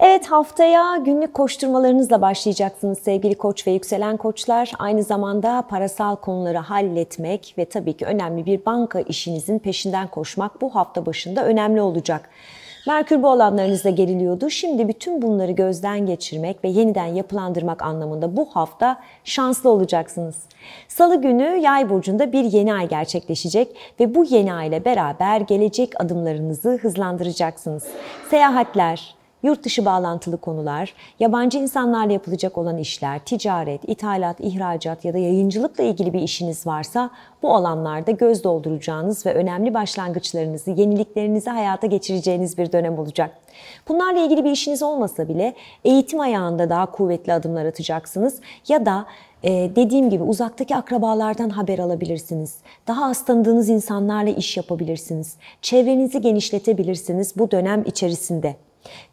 Evet haftaya günlük koşturmalarınızla başlayacaksınız sevgili koç ve yükselen koçlar. Aynı zamanda parasal konuları halletmek ve tabii ki önemli bir banka işinizin peşinden koşmak bu hafta başında önemli olacak. Merkür bu alanlarınızda geriliyordu. Şimdi bütün bunları gözden geçirmek ve yeniden yapılandırmak anlamında bu hafta şanslı olacaksınız. Salı günü Yay burcunda bir yeni ay gerçekleşecek ve bu yeni ay ile beraber gelecek adımlarınızı hızlandıracaksınız. Seyahatler, yurt dışı bağlantılı konular, yabancı insanlarla yapılacak olan işler, ticaret, ithalat, ihracat ya da yayıncılıkla ilgili bir işiniz varsa bu alanlarda göz dolduracağınız ve önemli başlangıçlarınızı, yeniliklerinizi hayata geçireceğiniz bir dönem olacak. Bunlarla ilgili bir işiniz olmasa bile eğitim ayağında daha kuvvetli adımlar atacaksınız ya da ee, dediğim gibi uzaktaki akrabalardan haber alabilirsiniz. Daha az tanıdığınız insanlarla iş yapabilirsiniz. Çevrenizi genişletebilirsiniz bu dönem içerisinde.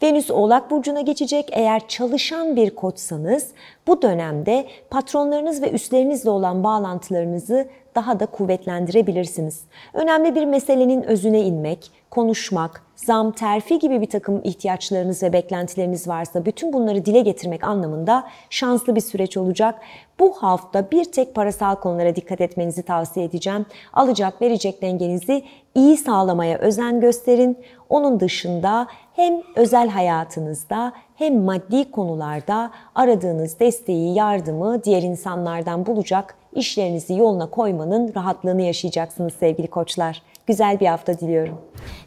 Venüs Oğlak Burcu'na geçecek. Eğer çalışan bir koçsanız bu dönemde patronlarınız ve üstlerinizle olan bağlantılarınızı daha da kuvvetlendirebilirsiniz. Önemli bir meselenin özüne inmek, konuşmak, zam, terfi gibi bir takım ihtiyaçlarınız ve beklentileriniz varsa bütün bunları dile getirmek anlamında şanslı bir süreç olacak. Bu hafta bir tek parasal konulara dikkat etmenizi tavsiye edeceğim. Alacak verecek dengenizi iyi sağlamaya özen gösterin. Onun dışında hem özel hayatınızda hem maddi konularda aradığınız desteği, yardımı diğer insanlardan bulacak, işlerinizi yoluna koymanın rahatlığını yaşayacaksınız sevgili koçlar. Güzel bir hafta diliyorum.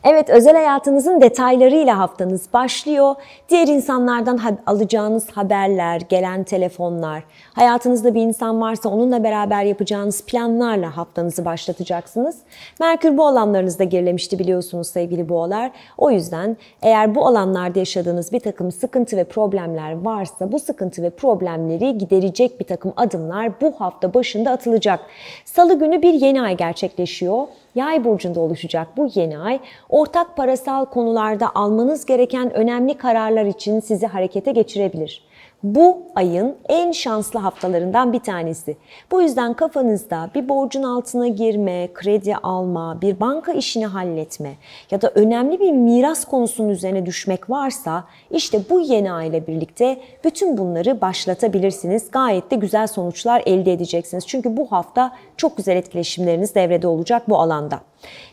Evet özel hayatınızın detaylarıyla haftanız başlıyor. Diğer insanlardan alacağınız haberler, gelen telefonlar, hayatınızda bir insan varsa onunla beraber yapacağınız planlarla haftanızı başlatacaksınız. Merkür bu alanlarınızda gerilemişti biliyorsunuz sevgili boğalar. O yüzden eğer bu alanlarda yaşadığınız bir takım sıkıntı ve problemler varsa bu sıkıntı ve problemleri giderecek bir takım adımlar bu hafta başında atılacak. Salı günü bir yeni ay gerçekleşiyor. Yay burcunda oluşacak bu yeni ay ortak parasal konularda almanız gereken önemli kararlar için sizi harekete geçirebilir. Bu ayın en şanslı haftalarından bir tanesi. Bu yüzden kafanızda bir borcun altına girme, kredi alma, bir banka işini halletme ya da önemli bir miras konusunun üzerine düşmek varsa işte bu yeni ay ile birlikte bütün bunları başlatabilirsiniz. Gayet de güzel sonuçlar elde edeceksiniz. Çünkü bu hafta çok güzel etkileşimleriniz devrede olacak bu alanda.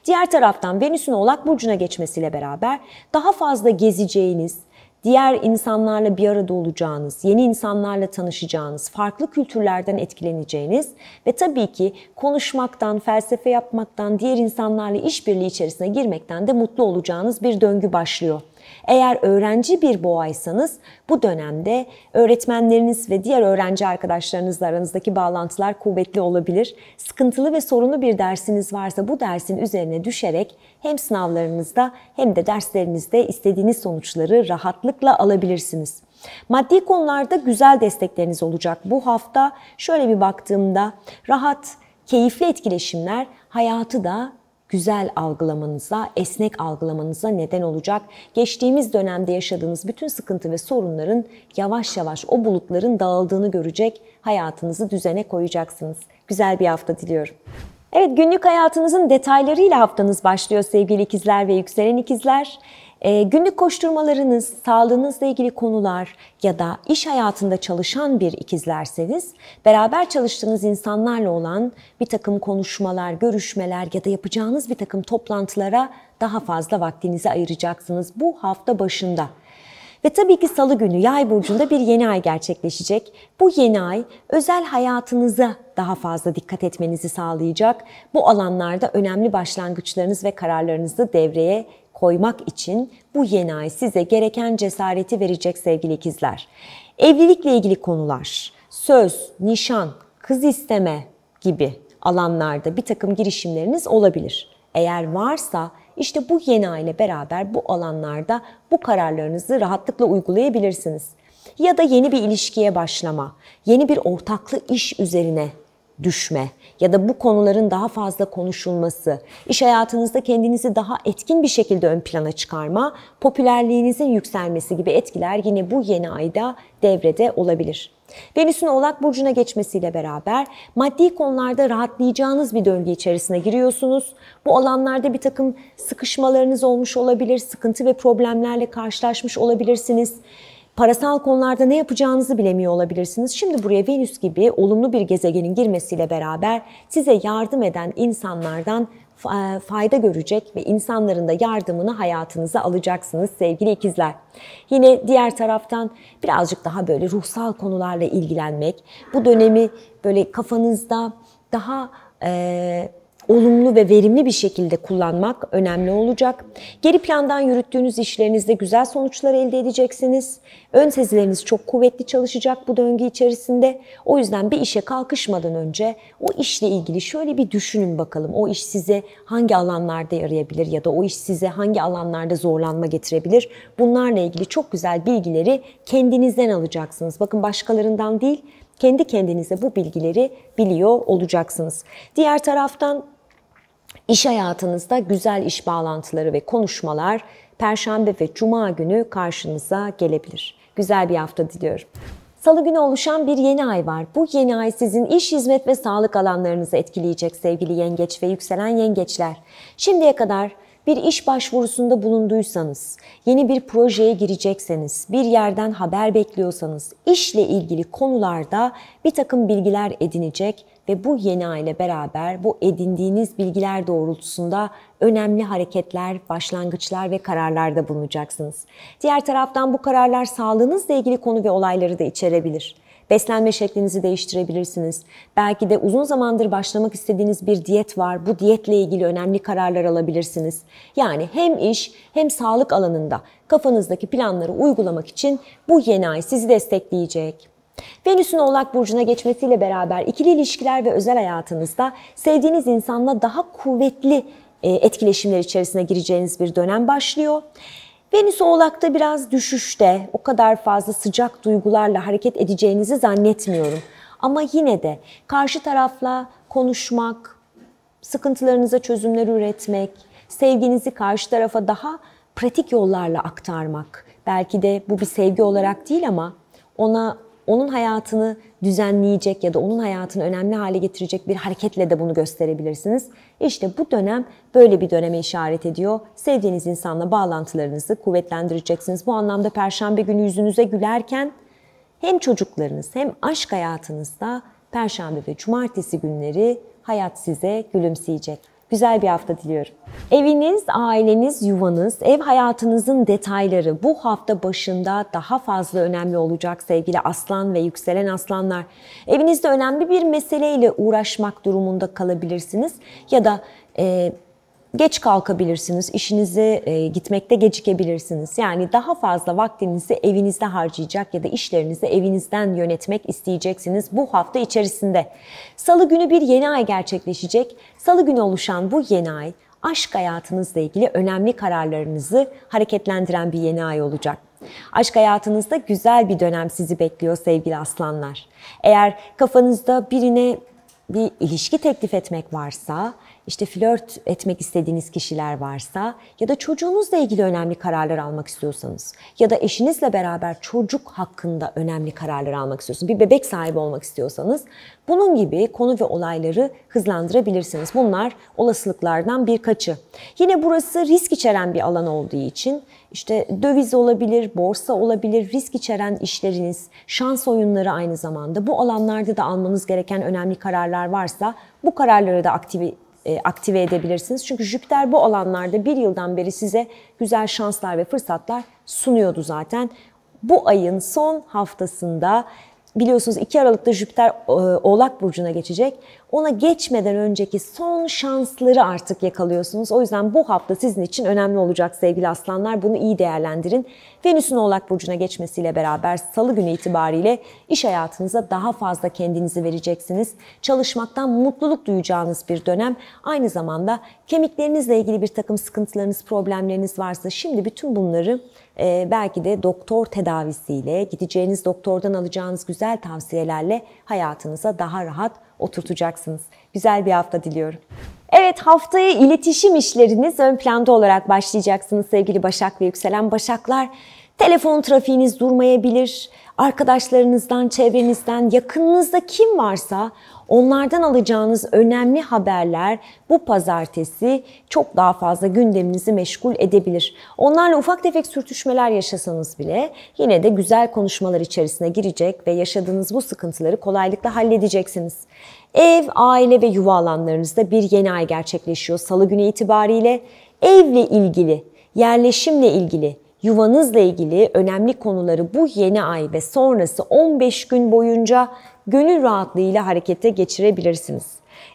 Diğer taraftan Venüs'ün Oğlak burcuna geçmesiyle beraber daha fazla gezeceğiniz, diğer insanlarla bir arada olacağınız, yeni insanlarla tanışacağınız, farklı kültürlerden etkileneceğiniz ve tabii ki konuşmaktan, felsefe yapmaktan, diğer insanlarla işbirliği içerisine girmekten de mutlu olacağınız bir döngü başlıyor. Eğer öğrenci bir boğaysanız bu dönemde öğretmenleriniz ve diğer öğrenci arkadaşlarınızla aranızdaki bağlantılar kuvvetli olabilir. Sıkıntılı ve sorunlu bir dersiniz varsa bu dersin üzerine düşerek hem sınavlarınızda hem de derslerinizde istediğiniz sonuçları rahatlıkla alabilirsiniz. Maddi konularda güzel destekleriniz olacak bu hafta. Şöyle bir baktığımda rahat, keyifli etkileşimler hayatı da güzel algılamanıza, esnek algılamanıza neden olacak. Geçtiğimiz dönemde yaşadığınız bütün sıkıntı ve sorunların yavaş yavaş o bulutların dağıldığını görecek, hayatınızı düzene koyacaksınız. Güzel bir hafta diliyorum. Evet günlük hayatınızın detaylarıyla haftanız başlıyor sevgili ikizler ve yükselen ikizler. Ee, günlük koşturmalarınız, sağlığınızla ilgili konular ya da iş hayatında çalışan bir ikizlerseniz beraber çalıştığınız insanlarla olan bir takım konuşmalar, görüşmeler ya da yapacağınız bir takım toplantılara daha fazla vaktinizi ayıracaksınız bu hafta başında. Ve tabii ki salı günü yay burcunda bir yeni ay gerçekleşecek. Bu yeni ay özel hayatınıza daha fazla dikkat etmenizi sağlayacak. Bu alanlarda önemli başlangıçlarınız ve kararlarınızı devreye koymak için bu yeni ay size gereken cesareti verecek sevgili ikizler. Evlilikle ilgili konular, söz, nişan, kız isteme gibi alanlarda bir takım girişimleriniz olabilir. Eğer varsa işte bu yeni ay beraber bu alanlarda bu kararlarınızı rahatlıkla uygulayabilirsiniz. Ya da yeni bir ilişkiye başlama, yeni bir ortaklı iş üzerine düşme ya da bu konuların daha fazla konuşulması, iş hayatınızda kendinizi daha etkin bir şekilde ön plana çıkarma, popülerliğinizin yükselmesi gibi etkiler yine bu yeni ayda devrede olabilir. Venüs'ün Oğlak Burcu'na geçmesiyle beraber maddi konularda rahatlayacağınız bir döngü içerisine giriyorsunuz. Bu alanlarda bir takım sıkışmalarınız olmuş olabilir, sıkıntı ve problemlerle karşılaşmış olabilirsiniz parasal konularda ne yapacağınızı bilemiyor olabilirsiniz. Şimdi buraya Venüs gibi olumlu bir gezegenin girmesiyle beraber size yardım eden insanlardan e, fayda görecek ve insanların da yardımını hayatınıza alacaksınız sevgili ikizler. Yine diğer taraftan birazcık daha böyle ruhsal konularla ilgilenmek, bu dönemi böyle kafanızda daha e, olumlu ve verimli bir şekilde kullanmak önemli olacak. Geri plandan yürüttüğünüz işlerinizde güzel sonuçlar elde edeceksiniz. Ön sezileriniz çok kuvvetli çalışacak bu döngü içerisinde. O yüzden bir işe kalkışmadan önce o işle ilgili şöyle bir düşünün bakalım. O iş size hangi alanlarda yarayabilir ya da o iş size hangi alanlarda zorlanma getirebilir? Bunlarla ilgili çok güzel bilgileri kendinizden alacaksınız. Bakın başkalarından değil, kendi kendinize bu bilgileri biliyor olacaksınız. Diğer taraftan İş hayatınızda güzel iş bağlantıları ve konuşmalar Perşembe ve Cuma günü karşınıza gelebilir. Güzel bir hafta diliyorum. Salı günü oluşan bir yeni ay var. Bu yeni ay sizin iş, hizmet ve sağlık alanlarınızı etkileyecek sevgili yengeç ve yükselen yengeçler. Şimdiye kadar bir iş başvurusunda bulunduysanız, yeni bir projeye girecekseniz, bir yerden haber bekliyorsanız, işle ilgili konularda bir takım bilgiler edinecek ve bu yeni aile beraber bu edindiğiniz bilgiler doğrultusunda önemli hareketler, başlangıçlar ve kararlarda bulunacaksınız. Diğer taraftan bu kararlar sağlığınızla ilgili konu ve olayları da içerebilir. Beslenme şeklinizi değiştirebilirsiniz. Belki de uzun zamandır başlamak istediğiniz bir diyet var. Bu diyetle ilgili önemli kararlar alabilirsiniz. Yani hem iş hem sağlık alanında kafanızdaki planları uygulamak için bu yeni ay sizi destekleyecek. Venüs'ün Oğlak Burcu'na geçmesiyle beraber ikili ilişkiler ve özel hayatınızda sevdiğiniz insanla daha kuvvetli e, etkileşimler içerisine gireceğiniz bir dönem başlıyor. Venüs Oğlak'ta biraz düşüşte. O kadar fazla sıcak duygularla hareket edeceğinizi zannetmiyorum. Ama yine de karşı tarafla konuşmak, sıkıntılarınıza çözümler üretmek, sevginizi karşı tarafa daha pratik yollarla aktarmak. Belki de bu bir sevgi olarak değil ama ona onun hayatını düzenleyecek ya da onun hayatını önemli hale getirecek bir hareketle de bunu gösterebilirsiniz. İşte bu dönem böyle bir döneme işaret ediyor. Sevdiğiniz insanla bağlantılarınızı kuvvetlendireceksiniz. Bu anlamda perşembe günü yüzünüze gülerken hem çocuklarınız hem aşk hayatınızda perşembe ve cumartesi günleri hayat size gülümseyecek güzel bir hafta diliyorum. Eviniz, aileniz, yuvanız, ev hayatınızın detayları bu hafta başında daha fazla önemli olacak sevgili aslan ve yükselen aslanlar. Evinizde önemli bir meseleyle uğraşmak durumunda kalabilirsiniz ya da e, geç kalkabilirsiniz, işinize e, gitmekte gecikebilirsiniz. Yani daha fazla vaktinizi evinizde harcayacak ya da işlerinizi evinizden yönetmek isteyeceksiniz bu hafta içerisinde. Salı günü bir yeni ay gerçekleşecek. Salı günü oluşan bu yeni ay aşk hayatınızla ilgili önemli kararlarınızı hareketlendiren bir yeni ay olacak. Aşk hayatınızda güzel bir dönem sizi bekliyor sevgili aslanlar. Eğer kafanızda birine bir ilişki teklif etmek varsa işte flört etmek istediğiniz kişiler varsa ya da çocuğunuzla ilgili önemli kararlar almak istiyorsanız ya da eşinizle beraber çocuk hakkında önemli kararlar almak istiyorsanız, bir bebek sahibi olmak istiyorsanız bunun gibi konu ve olayları hızlandırabilirsiniz. Bunlar olasılıklardan birkaçı. Yine burası risk içeren bir alan olduğu için işte döviz olabilir, borsa olabilir, risk içeren işleriniz, şans oyunları aynı zamanda bu alanlarda da almanız gereken önemli kararlar varsa bu kararları da aktive e, aktive edebilirsiniz. Çünkü Jüpiter bu alanlarda bir yıldan beri size güzel şanslar ve fırsatlar sunuyordu zaten. Bu ayın son haftasında biliyorsunuz 2 Aralık'ta Jüpiter e, Oğlak Burcu'na geçecek. Ona geçmeden önceki son şansları artık yakalıyorsunuz. O yüzden bu hafta sizin için önemli olacak sevgili aslanlar. Bunu iyi değerlendirin. Venüs'ün Oğlak Burcu'na geçmesiyle beraber salı günü itibariyle iş hayatınıza daha fazla kendinizi vereceksiniz. Çalışmaktan mutluluk duyacağınız bir dönem. Aynı zamanda kemiklerinizle ilgili bir takım sıkıntılarınız, problemleriniz varsa şimdi bütün bunları e, belki de doktor tedavisiyle, gideceğiniz doktordan alacağınız güzel tavsiyelerle hayatınıza daha rahat oturtacaksınız. Güzel bir hafta diliyorum. Evet haftaya iletişim işleriniz ön planda olarak başlayacaksınız sevgili Başak ve Yükselen Başaklar. Telefon trafiğiniz durmayabilir. Arkadaşlarınızdan, çevrenizden, yakınınızda kim varsa Onlardan alacağınız önemli haberler bu pazartesi çok daha fazla gündeminizi meşgul edebilir. Onlarla ufak tefek sürtüşmeler yaşasanız bile yine de güzel konuşmalar içerisine girecek ve yaşadığınız bu sıkıntıları kolaylıkla halledeceksiniz. Ev, aile ve yuva alanlarınızda bir yeni ay gerçekleşiyor salı günü itibariyle. Evle ilgili, yerleşimle ilgili, yuvanızla ilgili önemli konuları bu yeni ay ve sonrası 15 gün boyunca gönül rahatlığıyla harekete geçirebilirsiniz.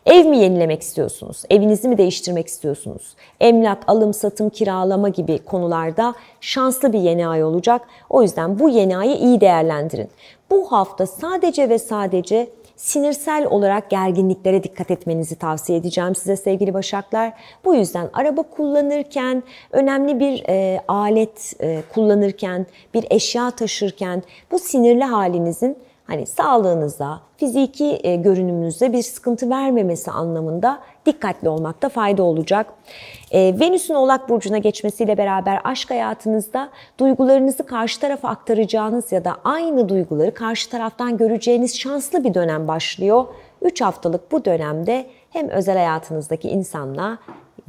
Ev mi yenilemek istiyorsunuz? Evinizi mi değiştirmek istiyorsunuz? Emlak, alım, satım, kiralama gibi konularda şanslı bir yeni ay olacak. O yüzden bu yeni ayı iyi değerlendirin. Bu hafta sadece ve sadece sinirsel olarak gerginliklere dikkat etmenizi tavsiye edeceğim size sevgili Başaklar. Bu yüzden araba kullanırken, önemli bir e, alet e, kullanırken, bir eşya taşırken bu sinirli halinizin hani sağlığınıza, fiziki e, görünümünüze bir sıkıntı vermemesi anlamında dikkatli olmakta fayda olacak. E, Venüs'ün Oğlak Burcu'na geçmesiyle beraber aşk hayatınızda duygularınızı karşı tarafa aktaracağınız ya da aynı duyguları karşı taraftan göreceğiniz şanslı bir dönem başlıyor. 3 haftalık bu dönemde hem özel hayatınızdaki insanla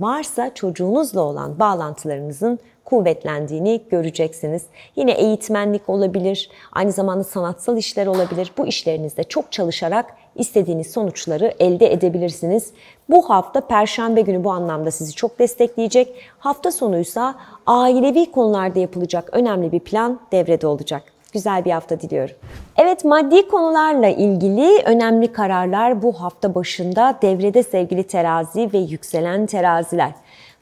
varsa çocuğunuzla olan bağlantılarınızın kuvvetlendiğini göreceksiniz. Yine eğitmenlik olabilir, aynı zamanda sanatsal işler olabilir. Bu işlerinizde çok çalışarak istediğiniz sonuçları elde edebilirsiniz. Bu hafta perşembe günü bu anlamda sizi çok destekleyecek. Hafta sonuysa ailevi konularda yapılacak önemli bir plan devrede olacak güzel bir hafta diliyorum. Evet maddi konularla ilgili önemli kararlar bu hafta başında devrede sevgili terazi ve yükselen teraziler.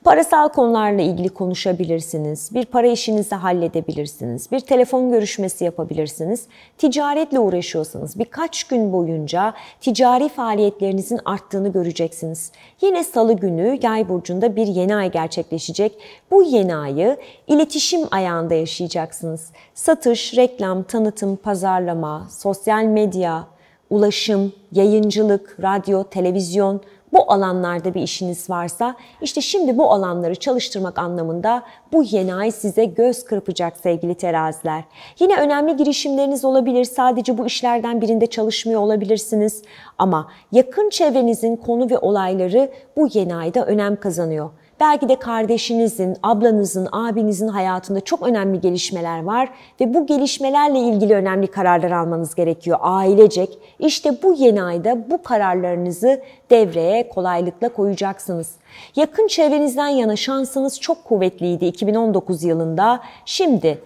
Parasal konularla ilgili konuşabilirsiniz. Bir para işinizi halledebilirsiniz. Bir telefon görüşmesi yapabilirsiniz. Ticaretle uğraşıyorsanız birkaç gün boyunca ticari faaliyetlerinizin arttığını göreceksiniz. Yine salı günü Yay burcunda bir yeni ay gerçekleşecek. Bu yeni ayı iletişim ayağında yaşayacaksınız. Satış, reklam, tanıtım, pazarlama, sosyal medya, ulaşım, yayıncılık, radyo, televizyon, bu alanlarda bir işiniz varsa işte şimdi bu alanları çalıştırmak anlamında bu yeni ay size göz kırpacak sevgili teraziler. Yine önemli girişimleriniz olabilir. Sadece bu işlerden birinde çalışmıyor olabilirsiniz. Ama yakın çevrenizin konu ve olayları bu yeni ayda önem kazanıyor. Belki de kardeşinizin, ablanızın, abinizin hayatında çok önemli gelişmeler var ve bu gelişmelerle ilgili önemli kararlar almanız gerekiyor ailecek. İşte bu yeni ayda bu kararlarınızı devreye kolaylıkla koyacaksınız. Yakın çevrenizden yana şansınız çok kuvvetliydi 2019 yılında. Şimdi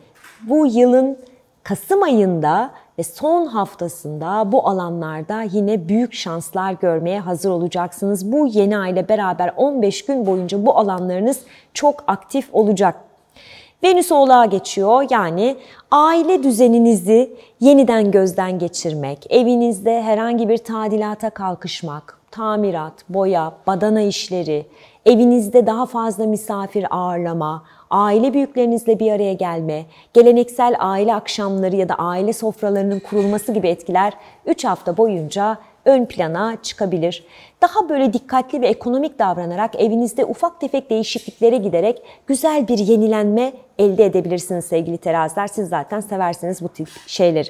bu yılın Kasım ayında ve son haftasında bu alanlarda yine büyük şanslar görmeye hazır olacaksınız. Bu yeni aile beraber 15 gün boyunca bu alanlarınız çok aktif olacak. Venüs oğlağa geçiyor. Yani aile düzeninizi yeniden gözden geçirmek, evinizde herhangi bir tadilata kalkışmak, tamirat, boya, badana işleri, evinizde daha fazla misafir ağırlama, aile büyüklerinizle bir araya gelme, geleneksel aile akşamları ya da aile sofralarının kurulması gibi etkiler 3 hafta boyunca ön plana çıkabilir. Daha böyle dikkatli ve ekonomik davranarak evinizde ufak tefek değişikliklere giderek güzel bir yenilenme elde edebilirsiniz sevgili teraziler. Siz zaten seversiniz bu tip şeyleri.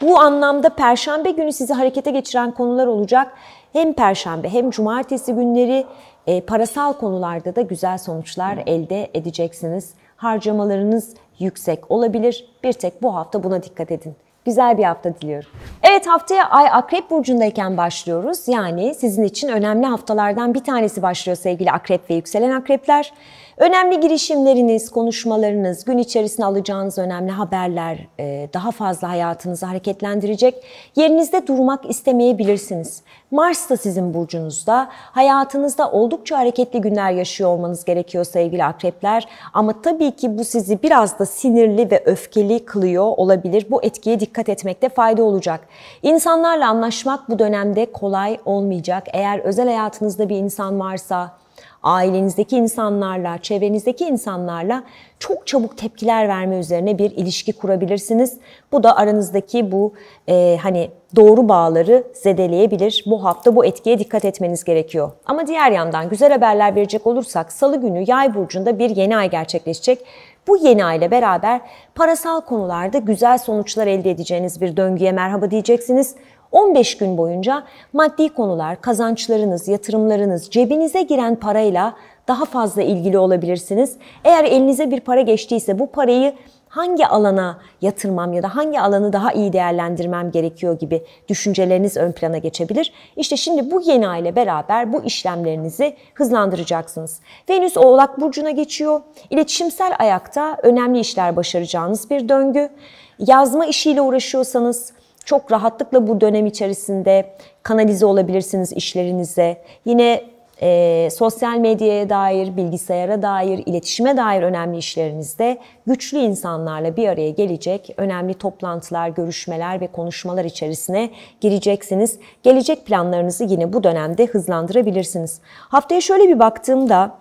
Bu anlamda perşembe günü sizi harekete geçiren konular olacak. Hem perşembe hem cumartesi günleri e, parasal konularda da güzel sonuçlar elde edeceksiniz. Harcamalarınız yüksek olabilir. Bir tek bu hafta buna dikkat edin. Güzel bir hafta diliyorum. Evet haftaya Ay Akrep Burcu'ndayken başlıyoruz. Yani sizin için önemli haftalardan bir tanesi başlıyor sevgili Akrep ve Yükselen Akrepler. Önemli girişimleriniz, konuşmalarınız, gün içerisinde alacağınız önemli haberler e, daha fazla hayatınızı hareketlendirecek. Yerinizde durmak istemeyebilirsiniz. Mars da sizin burcunuzda. Hayatınızda oldukça hareketli günler yaşıyor olmanız gerekiyor sevgili akrepler. Ama tabii ki bu sizi biraz da sinirli ve öfkeli kılıyor olabilir. Bu etkiye dikkat etmekte fayda olacak. İnsanlarla anlaşmak bu dönemde kolay olmayacak. Eğer özel hayatınızda bir insan varsa, ailenizdeki insanlarla, çevrenizdeki insanlarla çok çabuk tepkiler verme üzerine bir ilişki kurabilirsiniz. Bu da aranızdaki bu e, hani doğru bağları zedeleyebilir. Bu hafta bu etkiye dikkat etmeniz gerekiyor. Ama diğer yandan güzel haberler verecek olursak salı günü Yay burcunda bir yeni ay gerçekleşecek. Bu yeni ay ile beraber parasal konularda güzel sonuçlar elde edeceğiniz bir döngüye merhaba diyeceksiniz. 15 gün boyunca maddi konular, kazançlarınız, yatırımlarınız, cebinize giren parayla daha fazla ilgili olabilirsiniz. Eğer elinize bir para geçtiyse bu parayı hangi alana yatırmam ya da hangi alanı daha iyi değerlendirmem gerekiyor gibi düşünceleriniz ön plana geçebilir. İşte şimdi bu yeni aile beraber bu işlemlerinizi hızlandıracaksınız. Venüs Oğlak Burcu'na geçiyor. İletişimsel ayakta önemli işler başaracağınız bir döngü. Yazma işiyle uğraşıyorsanız, çok rahatlıkla bu dönem içerisinde kanalize olabilirsiniz işlerinize. Yine e, sosyal medyaya dair, bilgisayara dair, iletişime dair önemli işlerinizde güçlü insanlarla bir araya gelecek, önemli toplantılar, görüşmeler ve konuşmalar içerisine gireceksiniz. Gelecek planlarınızı yine bu dönemde hızlandırabilirsiniz. Haftaya şöyle bir baktığımda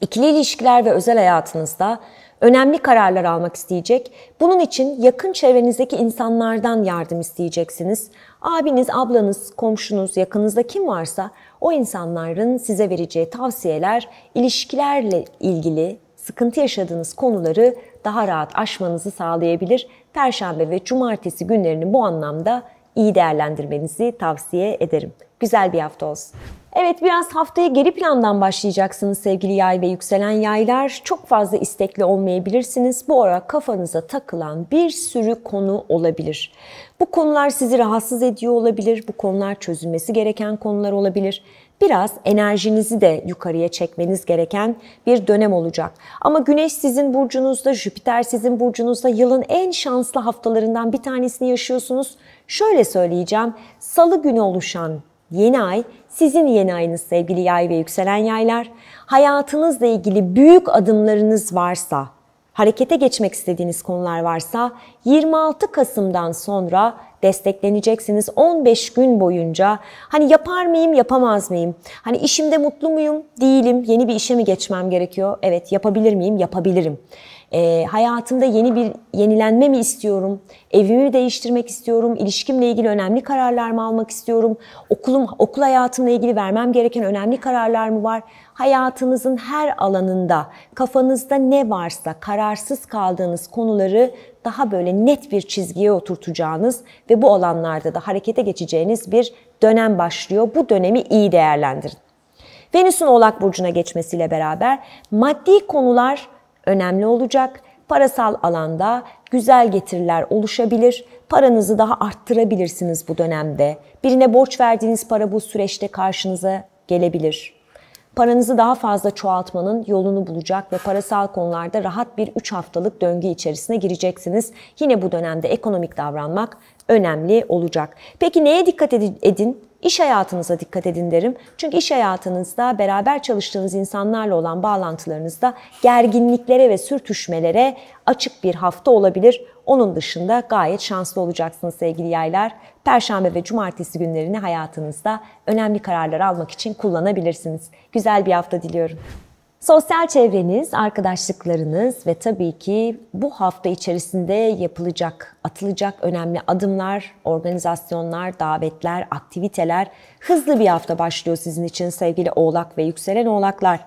ikili ilişkiler ve özel hayatınızda önemli kararlar almak isteyecek. Bunun için yakın çevrenizdeki insanlardan yardım isteyeceksiniz. Abiniz, ablanız, komşunuz, yakınızda kim varsa o insanların size vereceği tavsiyeler ilişkilerle ilgili sıkıntı yaşadığınız konuları daha rahat aşmanızı sağlayabilir. Perşembe ve cumartesi günlerini bu anlamda iyi değerlendirmenizi tavsiye ederim. Güzel bir hafta olsun. Evet biraz haftaya geri plandan başlayacaksınız sevgili yay ve yükselen yaylar. Çok fazla istekli olmayabilirsiniz. Bu ara kafanıza takılan bir sürü konu olabilir. Bu konular sizi rahatsız ediyor olabilir. Bu konular çözülmesi gereken konular olabilir biraz enerjinizi de yukarıya çekmeniz gereken bir dönem olacak. Ama Güneş sizin burcunuzda, Jüpiter sizin burcunuzda yılın en şanslı haftalarından bir tanesini yaşıyorsunuz. Şöyle söyleyeceğim, salı günü oluşan Yeni ay sizin yeni ayınız sevgili yay ve yükselen yaylar. Hayatınızla ilgili büyük adımlarınız varsa, harekete geçmek istediğiniz konular varsa 26 Kasım'dan sonra destekleneceksiniz. 15 gün boyunca hani yapar mıyım, yapamaz mıyım? Hani işimde mutlu muyum? Değilim. Yeni bir işe mi geçmem gerekiyor? Evet, yapabilir miyim? Yapabilirim. E, hayatımda yeni bir yenilenme mi istiyorum? Evimi değiştirmek istiyorum? İlişkimle ilgili önemli kararlar mı almak istiyorum? Okulum, okul hayatımla ilgili vermem gereken önemli kararlar mı var? Hayatınızın her alanında kafanızda ne varsa kararsız kaldığınız konuları daha böyle net bir çizgiye oturtacağınız ve bu alanlarda da harekete geçeceğiniz bir dönem başlıyor. Bu dönemi iyi değerlendirin. Venüs'ün Oğlak burcuna geçmesiyle beraber maddi konular önemli olacak. Parasal alanda güzel getiriler oluşabilir. Paranızı daha arttırabilirsiniz bu dönemde. Birine borç verdiğiniz para bu süreçte karşınıza gelebilir. Paranızı daha fazla çoğaltmanın yolunu bulacak ve parasal konularda rahat bir 3 haftalık döngü içerisine gireceksiniz. Yine bu dönemde ekonomik davranmak önemli olacak. Peki neye dikkat edin? İş hayatınıza dikkat edin derim. Çünkü iş hayatınızda beraber çalıştığınız insanlarla olan bağlantılarınızda gerginliklere ve sürtüşmelere açık bir hafta olabilir. Onun dışında gayet şanslı olacaksınız sevgili yaylar. Perşembe ve cumartesi günlerini hayatınızda önemli kararlar almak için kullanabilirsiniz. Güzel bir hafta diliyorum. Sosyal çevreniz, arkadaşlıklarınız ve tabii ki bu hafta içerisinde yapılacak atılacak önemli adımlar, organizasyonlar, davetler, aktiviteler hızlı bir hafta başlıyor sizin için sevgili oğlak ve yükselen oğlaklar.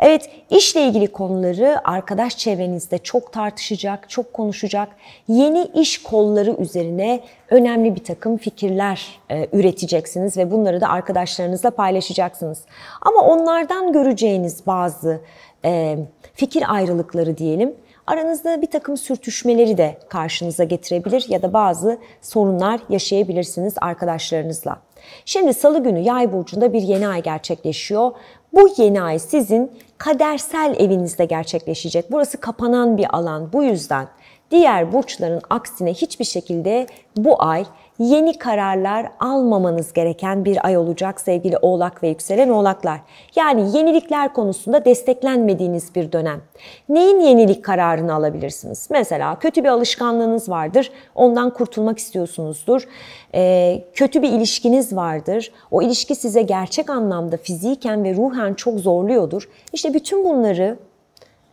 Evet işle ilgili konuları arkadaş çevrenizde çok tartışacak, çok konuşacak yeni iş kolları üzerine önemli bir takım fikirler e, üreteceksiniz ve bunları da arkadaşlarınızla paylaşacaksınız. Ama onlardan göreceğiniz bazı e, fikir ayrılıkları diyelim aranızda bir takım sürtüşmeleri de karşınıza getirebilir ya da bazı sorunlar yaşayabilirsiniz arkadaşlarınızla. Şimdi salı günü yay burcunda bir yeni ay gerçekleşiyor. Bu yeni ay sizin kadersel evinizde gerçekleşecek. Burası kapanan bir alan. Bu yüzden diğer burçların aksine hiçbir şekilde bu ay yeni kararlar almamanız gereken bir ay olacak sevgili oğlak ve yükselen oğlaklar. Yani yenilikler konusunda desteklenmediğiniz bir dönem. Neyin yenilik kararını alabilirsiniz? Mesela kötü bir alışkanlığınız vardır, ondan kurtulmak istiyorsunuzdur. E, kötü bir ilişkiniz vardır, o ilişki size gerçek anlamda fiziken ve ruhen çok zorluyordur. İşte bütün bunları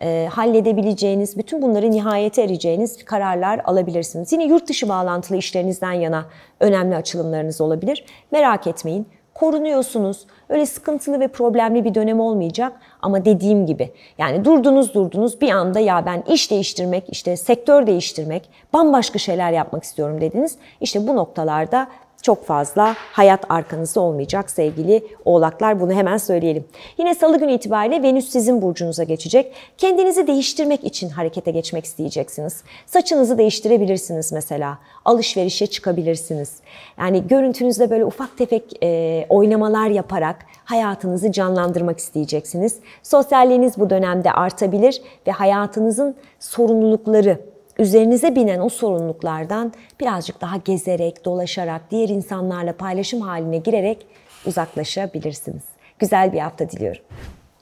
e, halledebileceğiniz, bütün bunları nihayete ereceğiniz kararlar alabilirsiniz. Yine yurt dışı bağlantılı işlerinizden yana önemli açılımlarınız olabilir. Merak etmeyin, korunuyorsunuz. Öyle sıkıntılı ve problemli bir dönem olmayacak ama dediğim gibi yani durdunuz durdunuz bir anda ya ben iş değiştirmek, işte sektör değiştirmek, bambaşka şeyler yapmak istiyorum dediniz. İşte bu noktalarda çok fazla hayat arkanızda olmayacak sevgili oğlaklar bunu hemen söyleyelim. Yine salı günü itibariyle Venüs sizin burcunuza geçecek. Kendinizi değiştirmek için harekete geçmek isteyeceksiniz. Saçınızı değiştirebilirsiniz mesela. Alışverişe çıkabilirsiniz. Yani görüntünüzde böyle ufak tefek e, oynamalar yaparak hayatınızı canlandırmak isteyeceksiniz. Sosyalliğiniz bu dönemde artabilir ve hayatınızın sorumlulukları üzerinize binen o sorumluluklardan birazcık daha gezerek, dolaşarak, diğer insanlarla paylaşım haline girerek uzaklaşabilirsiniz. Güzel bir hafta diliyorum.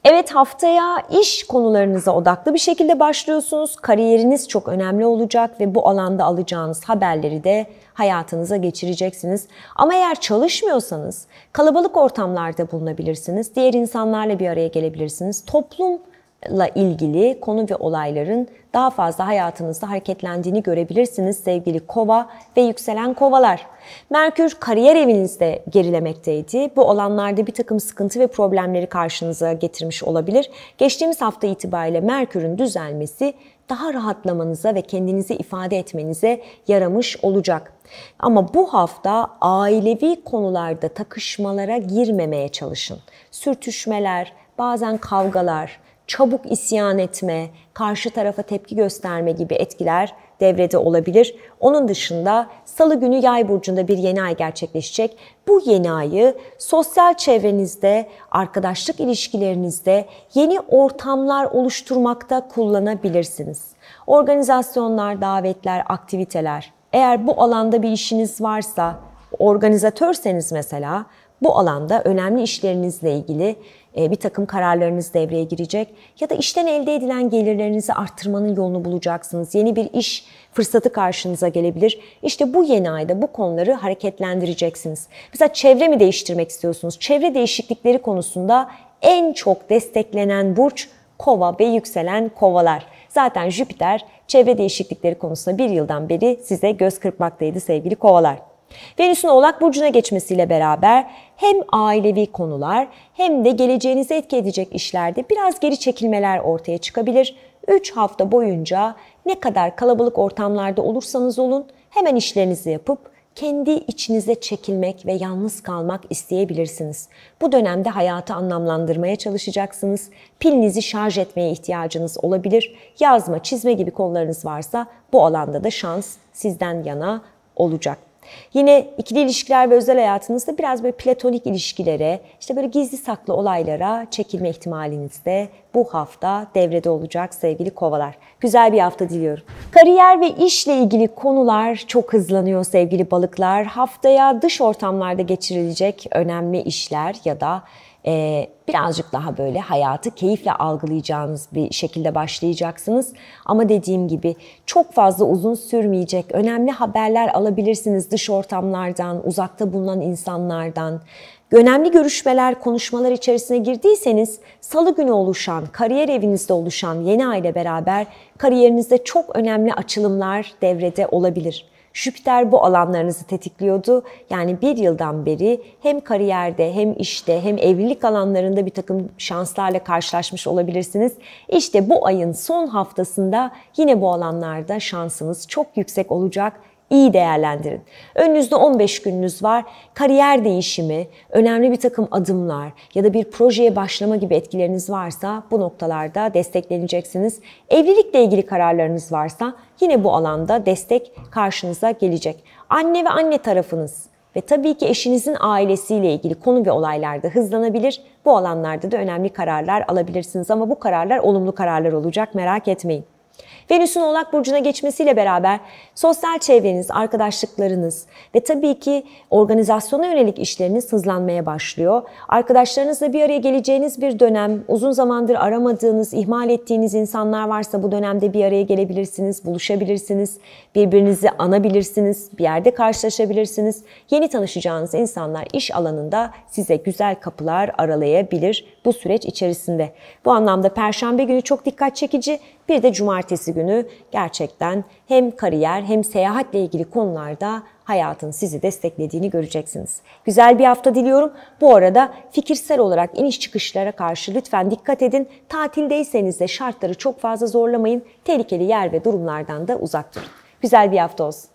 Evet haftaya iş konularınıza odaklı bir şekilde başlıyorsunuz. Kariyeriniz çok önemli olacak ve bu alanda alacağınız haberleri de hayatınıza geçireceksiniz. Ama eğer çalışmıyorsanız kalabalık ortamlarda bulunabilirsiniz. Diğer insanlarla bir araya gelebilirsiniz. Toplum ile ilgili konu ve olayların daha fazla hayatınızda hareketlendiğini görebilirsiniz sevgili kova ve yükselen kovalar. Merkür kariyer evinizde gerilemekteydi. Bu olanlarda bir takım sıkıntı ve problemleri karşınıza getirmiş olabilir. Geçtiğimiz hafta itibariyle Merkür'ün düzelmesi daha rahatlamanıza ve kendinizi ifade etmenize yaramış olacak. Ama bu hafta ailevi konularda takışmalara girmemeye çalışın. Sürtüşmeler, bazen kavgalar, çabuk isyan etme, karşı tarafa tepki gösterme gibi etkiler devrede olabilir. Onun dışında salı günü yay burcunda bir yeni ay gerçekleşecek. Bu yeni ayı sosyal çevrenizde, arkadaşlık ilişkilerinizde yeni ortamlar oluşturmakta kullanabilirsiniz. Organizasyonlar, davetler, aktiviteler. Eğer bu alanda bir işiniz varsa, organizatörseniz mesela bu alanda önemli işlerinizle ilgili e, bir takım kararlarınız devreye girecek ya da işten elde edilen gelirlerinizi arttırmanın yolunu bulacaksınız. Yeni bir iş fırsatı karşınıza gelebilir. İşte bu yeni ayda bu konuları hareketlendireceksiniz. Mesela çevre mi değiştirmek istiyorsunuz? Çevre değişiklikleri konusunda en çok desteklenen burç kova ve yükselen kovalar. Zaten Jüpiter çevre değişiklikleri konusunda bir yıldan beri size göz kırpmaktaydı sevgili kovalar. Venüs'ün Oğlak Burcu'na geçmesiyle beraber hem ailevi konular hem de geleceğinizi etki edecek işlerde biraz geri çekilmeler ortaya çıkabilir. 3 hafta boyunca ne kadar kalabalık ortamlarda olursanız olun hemen işlerinizi yapıp kendi içinize çekilmek ve yalnız kalmak isteyebilirsiniz. Bu dönemde hayatı anlamlandırmaya çalışacaksınız. Pilinizi şarj etmeye ihtiyacınız olabilir. Yazma, çizme gibi kollarınız varsa bu alanda da şans sizden yana olacak. Yine ikili ilişkiler ve özel hayatınızda biraz böyle platonik ilişkilere, işte böyle gizli saklı olaylara çekilme ihtimaliniz de bu hafta devrede olacak sevgili kovalar. Güzel bir hafta diliyorum. Kariyer ve işle ilgili konular çok hızlanıyor sevgili balıklar. Haftaya dış ortamlarda geçirilecek önemli işler ya da e, birazcık daha böyle hayatı keyifle algılayacağınız bir şekilde başlayacaksınız. Ama dediğim gibi çok fazla uzun sürmeyecek. Önemli haberler alabilirsiniz dış ortamlardan, uzakta bulunan insanlardan. Önemli görüşmeler, konuşmalar içerisine girdiyseniz salı günü oluşan, kariyer evinizde oluşan yeni aile beraber kariyerinizde çok önemli açılımlar devrede olabilir. Jüpiter bu alanlarınızı tetikliyordu. Yani bir yıldan beri hem kariyerde hem işte hem evlilik alanlarında bir takım şanslarla karşılaşmış olabilirsiniz. İşte bu ayın son haftasında yine bu alanlarda şansınız çok yüksek olacak iyi değerlendirin. Önünüzde 15 gününüz var. Kariyer değişimi, önemli bir takım adımlar ya da bir projeye başlama gibi etkileriniz varsa bu noktalarda destekleneceksiniz. Evlilikle ilgili kararlarınız varsa yine bu alanda destek karşınıza gelecek. Anne ve anne tarafınız ve tabii ki eşinizin ailesiyle ilgili konu ve olaylarda hızlanabilir. Bu alanlarda da önemli kararlar alabilirsiniz ama bu kararlar olumlu kararlar olacak merak etmeyin. Venüs'ün Oğlak Burcu'na geçmesiyle beraber sosyal çevreniz, arkadaşlıklarınız ve tabii ki organizasyona yönelik işleriniz hızlanmaya başlıyor. Arkadaşlarınızla bir araya geleceğiniz bir dönem, uzun zamandır aramadığınız, ihmal ettiğiniz insanlar varsa bu dönemde bir araya gelebilirsiniz, buluşabilirsiniz, birbirinizi anabilirsiniz, bir yerde karşılaşabilirsiniz. Yeni tanışacağınız insanlar iş alanında size güzel kapılar aralayabilir bu süreç içerisinde. Bu anlamda Perşembe günü çok dikkat çekici bir de cumartesi günü gerçekten hem kariyer hem seyahatle ilgili konularda hayatın sizi desteklediğini göreceksiniz. Güzel bir hafta diliyorum. Bu arada fikirsel olarak iniş çıkışlara karşı lütfen dikkat edin. Tatildeyseniz de şartları çok fazla zorlamayın. Tehlikeli yer ve durumlardan da uzak durun. Güzel bir hafta olsun.